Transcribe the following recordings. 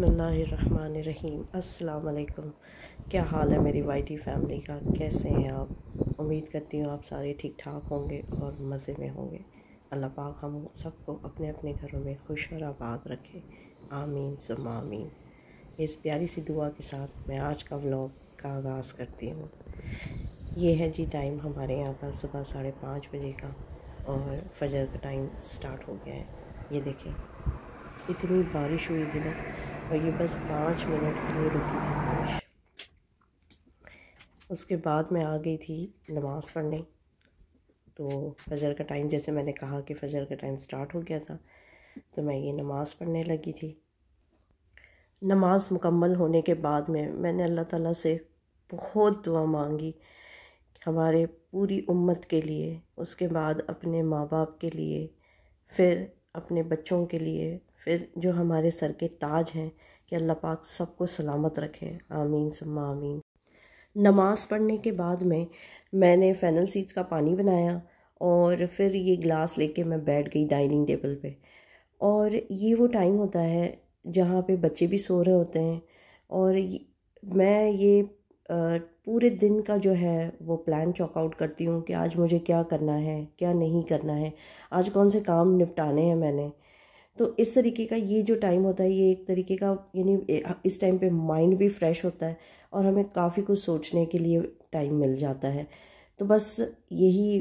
बसमीम् अल्लाम क्या हाल है मेरी वाइटी फैमिली का कैसे हैं आप उम्मीद करती हूँ आप सारे ठीक ठाक होंगे और मज़े में होंगे अल्लाह पाक हम सबको अपने अपने घरों में खुश और आबाद रखें आमीन सुम आमीन इस प्यारी सी दुआ के साथ मैं आज का व्लॉग का आगाज़ करती हूँ ये है जी टाइम हमारे यहाँ का सुबह साढ़े पाँच बजे का और फजर का टाइम स्टार्ट हो गया है ये देखें इतनी बारिश हुई थी ना और ये बस पाँच मिनट के लिए रुकी थी बारिश उसके बाद मैं आ गई थी नमाज़ पढ़ने तो फजर का टाइम जैसे मैंने कहा कि फजर का टाइम स्टार्ट हो गया था तो मैं ये नमाज़ पढ़ने लगी थी नमाज़ मुकम्मल होने के बाद में मैंने अल्लाह ताला से बहुत दुआ मांगी हमारे पूरी उम्मत के लिए उसके बाद अपने माँ बाप के लिए फिर अपने बच्चों के लिए फिर जो हमारे सर के ताज हैं कि अल्लाह पाक सबको सलामत रखे आमीन सम्मा आमीन नमाज़ पढ़ने के बाद में मैंने फैनल सीट्स का पानी बनाया और फिर ये ग्लास लेके मैं बैठ गई डाइनिंग टेबल पे और ये वो टाइम होता है जहाँ पे बच्चे भी सो रहे होते हैं और मैं ये पूरे दिन का जो है वो प्लान चॉकआउट करती हूँ कि आज मुझे क्या करना है क्या नहीं करना है आज कौन से काम निपटाने हैं मैंने तो इस तरीके का ये जो टाइम होता है ये एक तरीके का यानी इस टाइम पे माइंड भी फ्रेश होता है और हमें काफ़ी कुछ सोचने के लिए टाइम मिल जाता है तो बस यही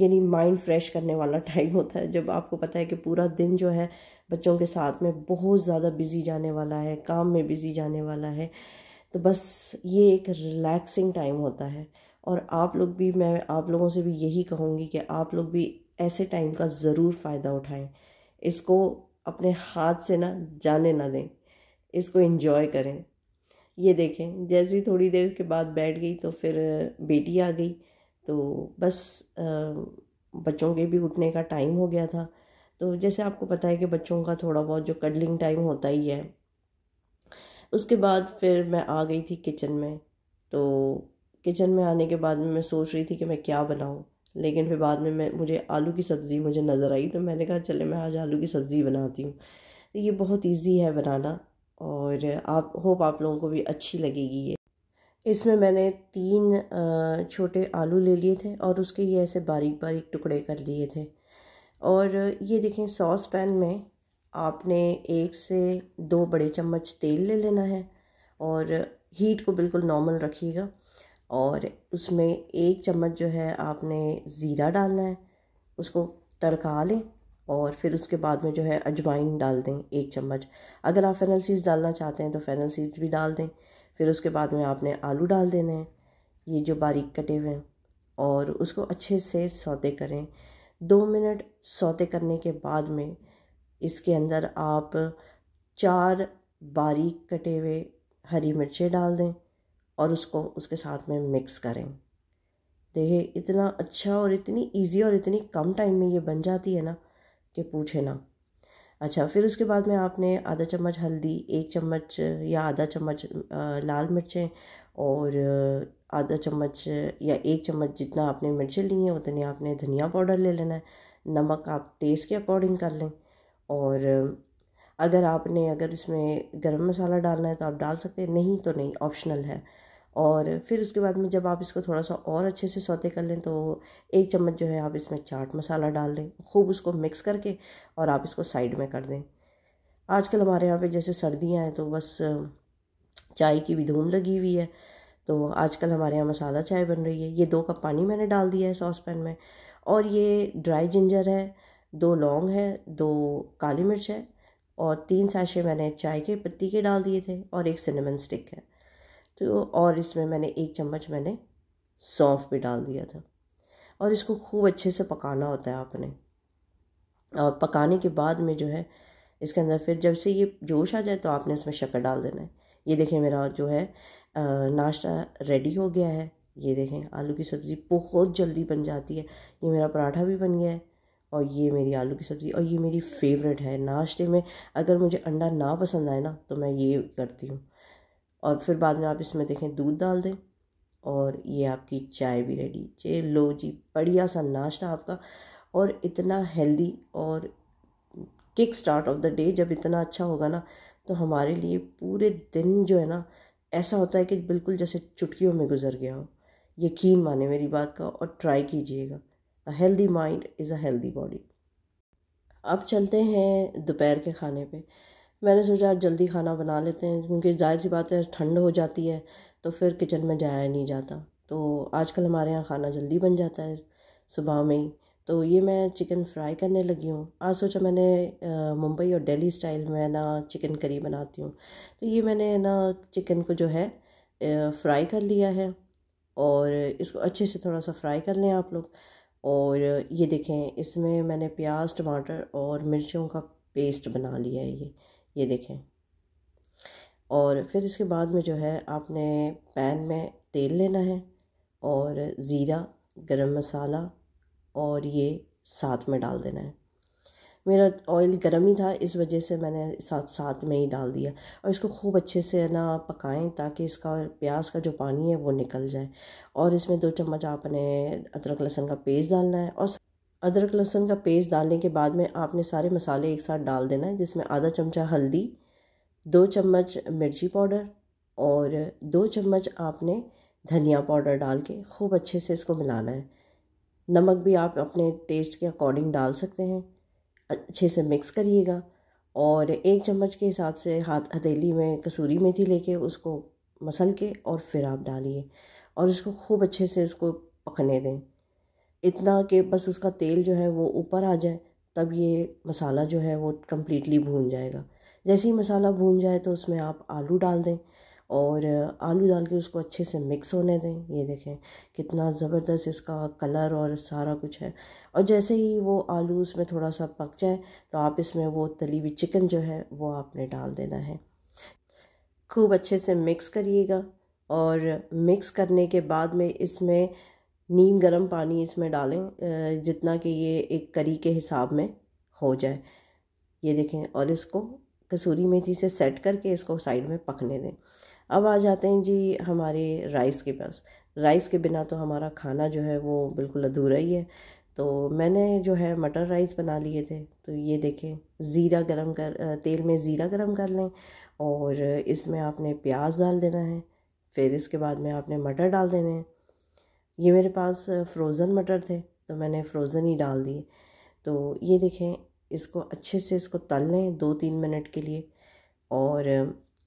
यानी माइंड फ्रेश करने वाला टाइम होता है जब आपको पता है कि पूरा दिन जो है बच्चों के साथ में बहुत ज़्यादा बिजी जाने वाला है काम में बिजी जाने वाला है तो बस ये एक रिलैक्सिंग टाइम होता है और आप लोग भी मैं आप लोगों से भी यही कहूँगी कि आप लोग भी ऐसे टाइम का ज़रूर फ़ायदा उठाएं इसको अपने हाथ से ना जाने ना दें इसको इन्जॉय करें ये देखें जैसे ही थोड़ी देर के बाद बैठ गई तो फिर बेटी आ गई तो बस बच्चों के भी उठने का टाइम हो गया था तो जैसे आपको पता है कि बच्चों का थोड़ा बहुत जो कडलिंग टाइम होता ही है उसके बाद फिर मैं आ गई थी किचन में तो किचन में आने के बाद मैं सोच रही थी कि मैं क्या बनाऊँ लेकिन फिर बाद में मैं मुझे आलू की सब्ज़ी मुझे नज़र आई तो मैंने कहा चले मैं आज आलू की सब्ज़ी बनाती हूँ तो ये बहुत इजी है बनाना और आप होप आप लोगों को भी अच्छी लगेगी ये इसमें मैंने तीन छोटे आलू ले लिए थे और उसके ये ऐसे बारीक बारीक टुकड़े कर लिए थे और ये देखें सॉस पैन में आपने एक से दो बड़े चम्मच तेल ले लेना है और हीट को बिल्कुल नॉर्मल रखिएगा और उसमें एक चम्मच जो है आपने ज़ीरा डालना है उसको तड़का लें और फिर उसके बाद में जो है अजवाइन डाल दें एक चम्मच अगर आप फेनल सीड्स डालना चाहते हैं तो फेनल सीड्स भी डाल दें फिर उसके बाद में आपने आलू डाल देने हैं ये जो बारीक कटे हुए हैं और उसको अच्छे से सौते करें दो मिनट सौते करने के बाद में इसके अंदर आप चार बारीक कटे हुए हरी मिर्चें डाल दें और उसको उसके साथ में मिक्स करें देखिए इतना अच्छा और इतनी इजी और इतनी कम टाइम में ये बन जाती है ना कि पूछे ना अच्छा फिर उसके बाद में आपने आधा चम्मच हल्दी एक चम्मच या आधा चम्मच लाल मिर्चें और आधा चम्मच या एक चम्मच जितना आपने मिर्चें ली हैं उतने आपने धनिया पाउडर ले लेना है नमक आप टेस्ट के अकॉर्डिंग कर लें और अगर आपने अगर इसमें गरम मसाला डालना है तो आप डाल सकते हैं नहीं तो नहीं ऑप्शनल है और फिर उसके बाद में जब आप इसको थोड़ा सा और अच्छे से सौते कर लें तो एक चम्मच जो है आप इसमें चाट मसाला डाल लें खूब उसको मिक्स करके और आप इसको साइड में कर दें आजकल हमारे यहाँ पे जैसे सर्दियाँ हैं तो बस चाय की भी धूम लगी हुई है तो आजकल हमारे यहाँ मसाला चाय बन रही है ये दो कप पानी मैंने डाल दिया है सॉस पैन में और ये ड्राई जिंजर है दो लौंग है दो काली मिर्च है और तीन साशे मैंने चाय के पत्ती के डाल दिए थे और एक सिनेमन स्टिक है तो और इसमें मैंने एक चम्मच मैंने सौंफ भी डाल दिया था और इसको खूब अच्छे से पकाना होता है आपने और पकाने के बाद में जो है इसके अंदर फिर जब से ये जोश आ जाए तो आपने इसमें शक्कर डाल देना है ये देखें मेरा जो है नाश्ता रेडी हो गया है ये देखें आलू की सब्ज़ी बहुत जल्दी बन जाती है ये मेरा पराठा भी बन गया है और ये मेरी आलू की सब्ज़ी और ये मेरी फेवरेट है नाश्ते में अगर मुझे अंडा ना पसंद आए ना तो मैं ये करती हूँ और फिर बाद में आप इसमें देखें दूध डाल दें और ये आपकी चाय भी रेडी चे लो जी बढ़िया सा नाश्ता आपका और इतना हेल्दी और kick start of the day जब इतना अच्छा होगा ना तो हमारे लिए पूरे दिन जो है ना ऐसा होता है कि बिल्कुल जैसे चुटकियों में गुजर गया हो यकीन माने मेरी बात का और ट्राई कीजिएगा a healthy mind is a healthy body अब चलते हैं दोपहर के खाने पर मैंने सोचा आज जल्दी खाना बना लेते हैं क्योंकि जाहिर सी बात है ठंड हो जाती है तो फिर किचन में जाया नहीं जाता तो आजकल हमारे यहाँ खाना जल्दी बन जाता है सुबह में ही तो ये मैं चिकन फ्राई करने लगी हूँ आज सोचा मैंने मुंबई और दिल्ली स्टाइल में ना चिकन करी बनाती हूँ तो ये मैंने ना चिकन को जो है फ्राई कर लिया है और इसको अच्छे से थोड़ा सा फ्राई कर लें आप लोग और ये देखें इसमें मैंने प्याज टमाटर और मिर्चों का पेस्ट बना लिया है ये ये देखें और फिर इसके बाद में जो है आपने पैन में तेल लेना है और ज़ीरा गरम मसाला और ये साथ में डाल देना है मेरा ऑयल गर्म ही था इस वजह से मैंने साथ साथ में ही डाल दिया और इसको खूब अच्छे से ना पकाएं ताकि इसका प्याज का जो पानी है वो निकल जाए और इसमें दो चम्मच आपने अदरक लहसुन का पेस्ट डालना है और अदरक लहसुन का पेस्ट डालने के बाद में आपने सारे मसाले एक साथ डाल देना है जिसमें आधा चमचा हल्दी दो चम्मच मिर्ची पाउडर और दो चम्मच आपने धनिया पाउडर डाल के खूब अच्छे से इसको मिलाना है नमक भी आप अपने टेस्ट के अकॉर्डिंग डाल सकते हैं अच्छे से मिक्स करिएगा और एक चम्मच के हिसाब से हाथ हथेली में कसूरी मेथी लेके उसको मसल के और फिर आप डालिए और इसको खूब अच्छे से इसको पकने दें इतना कि बस उसका तेल जो है वो ऊपर आ जाए तब ये मसाला जो है वो कम्प्लीटली भून जाएगा जैसे ही मसाला भून जाए तो उसमें आप आलू डाल दें और आलू डाल के उसको अच्छे से मिक्स होने दें ये देखें कितना ज़बरदस्त इसका कलर और सारा कुछ है और जैसे ही वो आलू उसमें थोड़ा सा पक जाए तो आप इसमें वो तली हुई चिकन जो है वो आपने डाल देना है खूब अच्छे से मिक्स करिएगा और मिक्स करने के बाद में इसमें नीम गर्म पानी इसमें डालें जितना कि ये एक करी के हिसाब में हो जाए ये देखें और इसको कसूरी मेथी से सेट करके इसको साइड में पकने दें अब आ जाते हैं जी हमारे राइस के पास राइस के बिना तो हमारा खाना जो है वो बिल्कुल अधूरा ही है तो मैंने जो है मटर राइस बना लिए थे तो ये देखें ज़ीरा गरम कर तेल में ज़ीरा गरम कर लें और इसमें आपने प्याज डाल देना है फिर इसके बाद में आपने मटर डाल देने हैं ये मेरे पास फ्रोज़न मटर थे तो मैंने फ्रोज़न ही डाल दिए तो ये देखें इसको अच्छे से इसको तल लें दो तीन मिनट के लिए और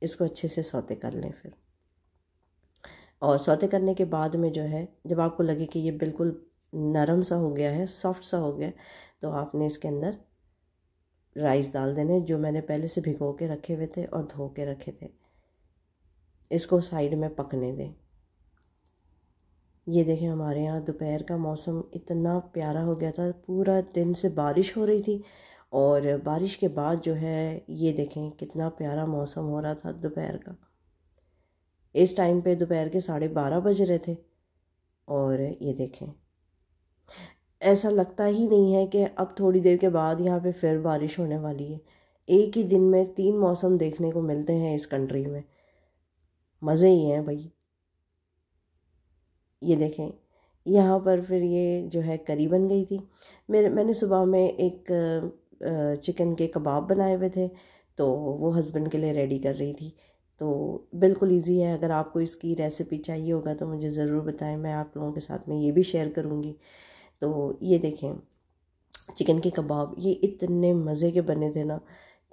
इसको अच्छे से सौते कर लें फिर और सौते करने के बाद में जो है जब आपको लगे कि ये बिल्कुल नरम सा हो गया है सॉफ्ट सा हो गया तो आपने इसके अंदर राइस डाल देने जो मैंने पहले से भिगो के रखे हुए थे और धो के रखे थे इसको साइड में पकने दें ये देखें हमारे यहाँ दोपहर का मौसम इतना प्यारा हो गया था पूरा दिन से बारिश हो रही थी और बारिश के बाद जो है ये देखें कितना प्यारा मौसम हो रहा था दोपहर का इस टाइम पे दोपहर के साढ़े बारह बज रहे थे और ये देखें ऐसा लगता ही नहीं है कि अब थोड़ी देर के बाद यहाँ पे फिर बारिश होने वाली है एक ही दिन में तीन मौसम देखने को मिलते हैं इस कंट्री में मज़े ही हैं भाई ये देखें यहाँ पर फिर ये जो है करी बन गई थी मेरे मैंने सुबह में एक चिकन के कबाब बनाए हुए थे तो वो हस्बैंड के लिए रेडी कर रही थी तो बिल्कुल इजी है अगर आपको इसकी रेसिपी चाहिए होगा तो मुझे ज़रूर बताएं मैं आप लोगों के साथ में ये भी शेयर करूँगी तो ये देखें चिकन के कबाब ये इतने मज़े के बने थे ना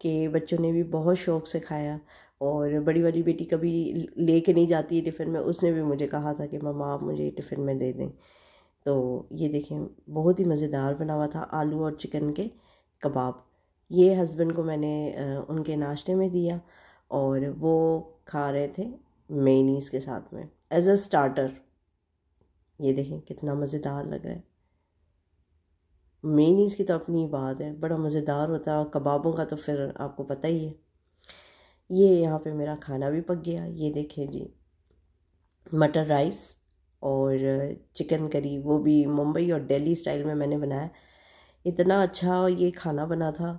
कि बच्चों ने भी बहुत शौक़ से खाया और बड़ी वाली बेटी कभी ले के नहीं जाती है टिफ़िन में उसने भी मुझे कहा था कि ममा आप मुझे टिफ़िन में दे दें तो ये देखें बहुत ही मज़ेदार बना हुआ था आलू और चिकन के कबाब ये हस्बैंड को मैंने उनके नाश्ते में दिया और वो खा रहे थे मेनीस के साथ में एज अ स्टार्टर ये देखें कितना मज़ेदार लग रहा है मेनीस की तो अपनी बात है बड़ा मज़ेदार होता है और कबाबों का तो फिर आपको पता ही है ये यहाँ पे मेरा खाना भी पक गया ये देखें जी मटर राइस और चिकन करी वो भी मुंबई और दिल्ली स्टाइल में मैंने बनाया इतना अच्छा ये खाना बना था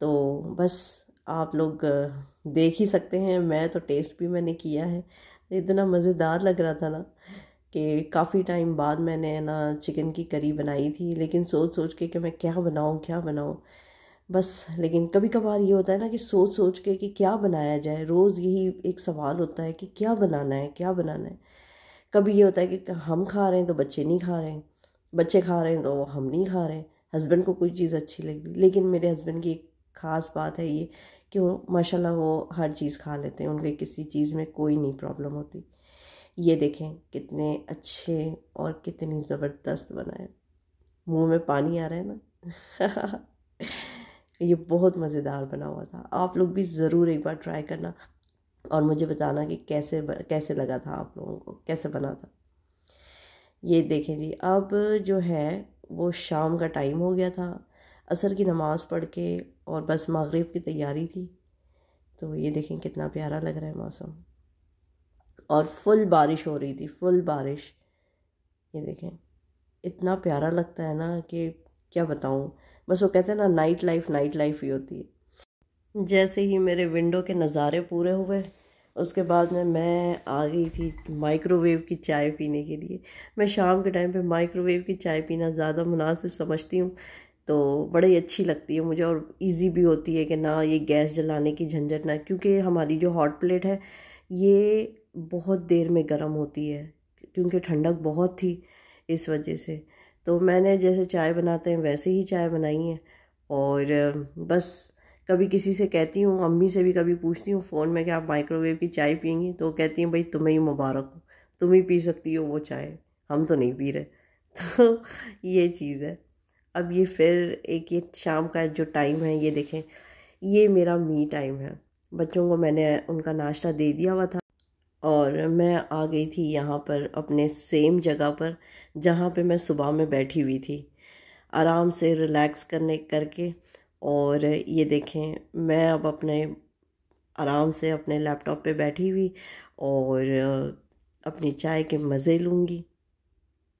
तो बस आप लोग देख ही सकते हैं मैं तो टेस्ट भी मैंने किया है इतना मज़ेदार लग रहा था ना कि काफ़ी टाइम बाद मैंने ना चिकन की करी बनाई थी लेकिन सोच सोच के कि मैं क्या बनाऊँ क्या बनाऊँ बस लेकिन कभी कभार ये होता है ना कि सोच सोच के कि क्या बनाया जाए रोज़ यही एक सवाल होता है कि क्या बनाना है क्या बनाना है कभी ये होता है कि हम खा रहे हैं तो बच्चे नहीं खा रहे हैं बच्चे खा रहे हैं तो हम नहीं खा रहे हस्बैंड को कोई चीज़ अच्छी लगी लेकिन मेरे हस्बैंड की एक ख़ास बात है ये कि वो माशाल्लाह वो हर चीज़ खा लेते हैं उनके किसी चीज़ में कोई नहीं प्रॉब्लम होती ये देखें कितने अच्छे और कितनी ज़बरदस्त बनाए मुंह में पानी आ रहा है ना ये बहुत मज़ेदार बना हुआ था आप लोग भी ज़रूर एक बार ट्राई करना और मुझे बताना कि कैसे कैसे लगा था आप लोगों को कैसे बना था ये देखें जी अब जो है वो शाम का टाइम हो गया था असर की नमाज़ पढ़ के और बस मगरिब की तैयारी थी तो ये देखें कितना प्यारा लग रहा है मौसम और फुल बारिश हो रही थी फुल बारिश ये देखें इतना प्यारा लगता है ना कि क्या बताऊँ बस वो कहते हैं ना नाइट लाइफ नाइट लाइफ ही होती है जैसे ही मेरे विंडो के नज़ारे पूरे हुए उसके बाद में मैं आ गई थी माइक्रोवेव की चाय पीने के लिए मैं शाम के टाइम पे माइक्रोवेव की चाय पीना ज़्यादा मुनासिब समझती हूँ तो बड़ी अच्छी लगती है मुझे और इजी भी होती है कि ना ये गैस जलाने की झंझट ना क्योंकि हमारी जो हॉट प्लेट है ये बहुत देर में गर्म होती है क्योंकि ठंडक बहुत थी इस वजह से तो मैंने जैसे चाय बनाते हैं वैसे ही चाय बनाई है और बस कभी किसी से कहती हूँ अम्मी से भी कभी पूछती हूँ फ़ोन में कि आप माइक्रोवेव की चाय पियेंगी तो कहती हैं भाई तुम्हें ही मुबारक हो तुम ही पी सकती हो वो चाय हम तो नहीं पी रहे तो ये चीज़ है अब ये फिर एक ये शाम का जो टाइम है ये देखें ये मेरा मी टाइम है बच्चों को मैंने उनका नाश्ता दे दिया हुआ था और मैं आ गई थी यहाँ पर अपने सेम जगह पर जहाँ पे मैं सुबह में बैठी हुई थी आराम से रिलैक्स करने करके और ये देखें मैं अब अपने आराम से अपने लैपटॉप पे बैठी हुई और अपनी चाय के मज़े लूँगी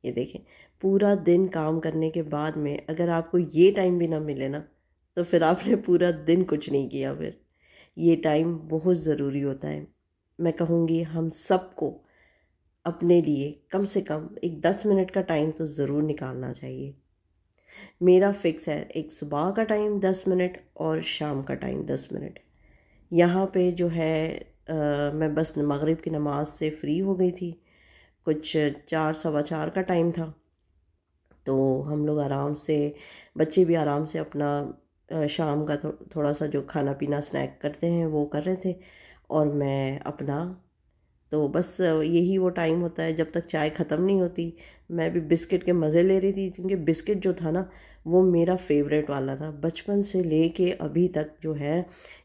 ये देखें पूरा दिन काम करने के बाद में अगर आपको ये टाइम भी ना मिले ना तो फिर आपने पूरा दिन कुछ नहीं किया फिर ये टाइम बहुत ज़रूरी होता है मैं कहूँगी हम सबको अपने लिए कम से कम एक दस मिनट का टाइम तो ज़रूर निकालना चाहिए मेरा फिक्स है एक सुबह का टाइम दस मिनट और शाम का टाइम दस मिनट यहाँ पे जो है आ, मैं बस मगरिब की नमाज से फ्री हो गई थी कुछ चार सवा चार का टाइम था तो हम लोग आराम से बच्चे भी आराम से अपना शाम का थो, थोड़ा सा जो खाना पीना स्नैक करते हैं वो कर रहे थे और मैं अपना तो बस यही वो टाइम होता है जब तक चाय ख़त्म नहीं होती मैं भी बिस्किट के मज़े ले रही थी क्योंकि बिस्किट जो था ना वो मेरा फेवरेट वाला था बचपन से ले के अभी तक जो है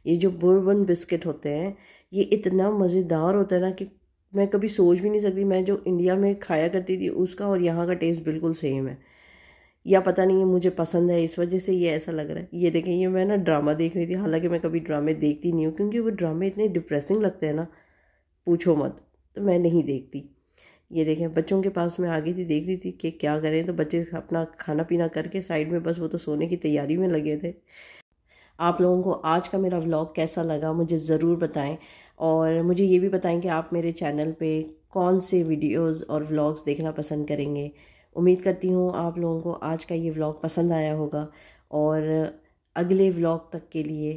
ये जो बुरबन बिस्किट होते हैं ये इतना मज़ेदार होता है ना कि मैं कभी सोच भी नहीं सकती मैं जो इंडिया में खाया करती थी उसका और यहाँ का टेस्ट बिल्कुल सेम है या पता नहीं ये मुझे पसंद है इस वजह से ये ऐसा लग रहा है ये देखें ये मैं ना ड्रामा देख रही थी हालांकि मैं कभी ड्रामे देखती नहीं हूँ क्योंकि वो ड्रामे इतने डिप्रेसिंग लगते हैं ना पूछो मत तो मैं नहीं देखती ये देखें बच्चों के पास मैं आ गई थी देख रही थी कि क्या करें तो बच्चे अपना खाना पीना करके साइड में बस वो तो सोने की तैयारी में लगे थे आप लोगों को आज का मेरा व्लॉग कैसा लगा मुझे ज़रूर बताएं और मुझे ये भी बताएं कि आप मेरे चैनल पे कौन से वीडियोस और व्लॉग्स देखना पसंद करेंगे उम्मीद करती हूँ आप लोगों को आज का ये व्लॉग पसंद आया होगा और अगले व्लॉग तक के लिए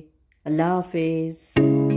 अल्लाह हाफिज़